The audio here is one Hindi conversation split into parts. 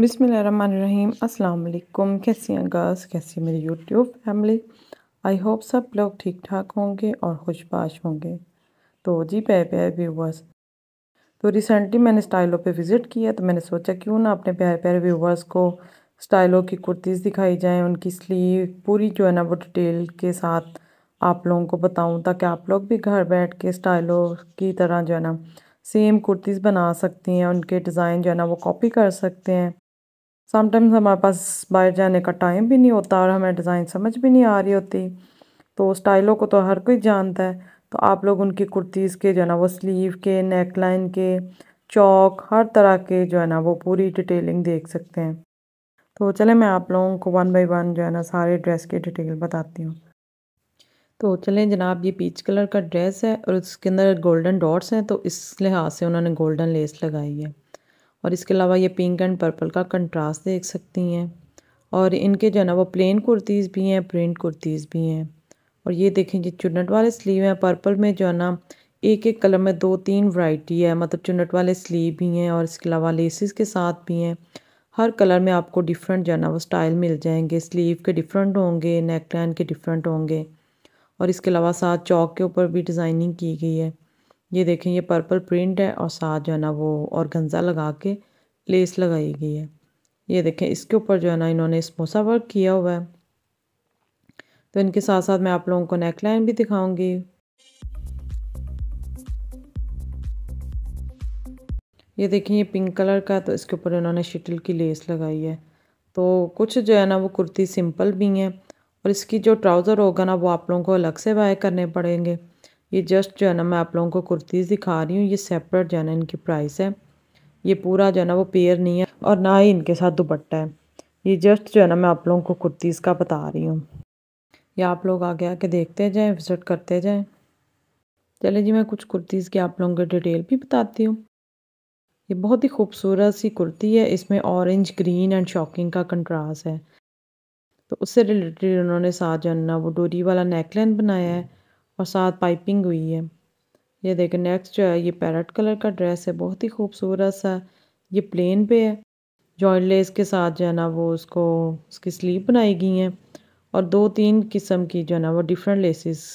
बिसमीम अल्लाम कैसी हैं गर्ल्स कैसी मेरी यूट्यूब फैमिली आई होप सब लोग ठीक ठाक होंगे और खुशबाश होंगे तो जी प्यारे प्यारे व्यूवर्स तो रिसेंटली मैंने स्टाइलो पे विज़िट किया तो मैंने सोचा क्यों ना अपने प्यारे प्यारे व्यूवर्स को स्टाइलो की कुर्तीज़ दिखाई जाएँ उनकी स्लीव पूरी जो है ना वो डिटेल के साथ आप लोगों को बताऊँ ताकि आप लोग भी घर बैठ के स्टाइलो की तरह जो है ना सेम कुर्तीज़ बना सकती हैं उनके डिज़ाइन जो है ना वो कॉपी कर सकते हैं समटाइम्स हमारे पास बाहर जाने का टाइम भी नहीं होता और हमें डिज़ाइन समझ भी नहीं आ रही होती तो स्टाइलों को तो हर कोई जानता है तो आप लोग उनकी कुर्तीज़ के जो है ना वो स्लीव के नेक लाइन के चौक हर तरह के जो है ना वो पूरी डिटेलिंग देख सकते हैं तो चले मैं आप लोगों को वन बाई वन जो है ना सारे ड्रेस की डिटेल बताती हूँ तो चलें जनाब ये पीच कलर का ड्रेस है और उसके अंदर गोल्डन डॉट्स हैं तो इस लिहाज से उन्होंने गोल्डन लेस लगाई है और इसके अलावा ये पिंक एंड पर्पल का कंट्रास्ट देख सकती हैं और इनके जो है ना वो प्लेन कुर्तीज़ भी हैं प्रिंट कुर्तीज़ भी हैं और ये देखें ये चुनट वाले स्लीव हैं पर्पल में जो है ना एक एक कलर में दो तीन वैरायटी है मतलब चुनट वाले स्लीव भी हैं और इसके अलावा लेसिस के साथ भी हैं हर कलर में आपको डिफरेंट जो है ना वो स्टाइल मिल जाएंगे स्लीव के डिफरेंट होंगे नेकलाइन के डिफरेंट होंगे और इसके अलावा साथ चौक के ऊपर भी डिज़ाइनिंग की गई है ये देखें ये पर्पल प्रिंट है और साथ जो है ना वो और गंजा लगा के लेस लगाई गई है ये देखें इसके ऊपर जो है ना इन्होंने स्मोसा वर्क किया हुआ है तो इनके साथ साथ मैं आप लोगों को नेक लाइन भी दिखाऊंगी ये देखें ये पिंक कलर का तो इसके ऊपर इन्होंने शिटल की लेस लगाई है तो कुछ जो है ना वो कुर्ती सिंपल भी हैं और इसकी जो ट्राउज़र होगा ना वो आप लोगों को अलग से बाय करने पड़ेंगे ये जस्ट जो है ना मैं आप लोगों को कुर्तीज़ दिखा रही हूँ ये सेपरेट जो है ना इनकी प्राइस है ये पूरा जो है ना वो पेयर नहीं है और ना ही इनके साथ दुपट्टा है ये जस्ट जो है ना मैं आप लोगों को कुर्तीज़ का बता रही हूँ या आप लोग आगे आके देखते जाएँ विज़िट करते जाएँ चले जी मैं कुछ कुर्तीज़ की आप लोगों को डिटेल भी बताती हूँ ये बहुत ही खूबसूरत सी कुर्ती है इसमें ऑरेंज ग्रीन एंड शॉकिंग का कंट्रास्ट है तो उससे रिलेटेड उन्होंने साथ जो है ना वो डोरी वाला नेकलाइन बनाया है और साथ पाइपिंग हुई है ये देखें नेक्स्ट जो है ये पैरट कलर का ड्रेस है बहुत ही खूबसूरत सा ये प्लेन पे है जॉइंट लेस के साथ जो है ना वो उसको उसकी स्लीव बनाई गई हैं और दो तीन किस्म की जो है ना वो डिफरेंट लेसेस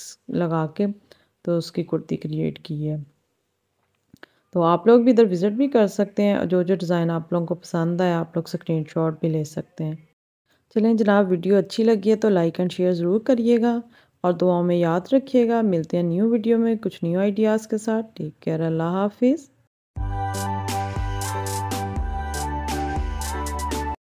लगा के तो उसकी कुर्ती क्रिएट की है तो आप लोग भी इधर विज़िट भी कर सकते हैं और जो जो डिज़ाइन आप लोगों को पसंद आया आप लोग स्क्रीन भी ले सकते हैं चलें जनाब वीडियो अच्छी लगी है तो लाइक एंड शेयर ज़रूर करिएगा और दुआओं में याद रखिएगा मिलते हैं न्यू वीडियो में कुछ न्यू आइडियाज़ के साथ टेक केयर अल्लाह हाफिज़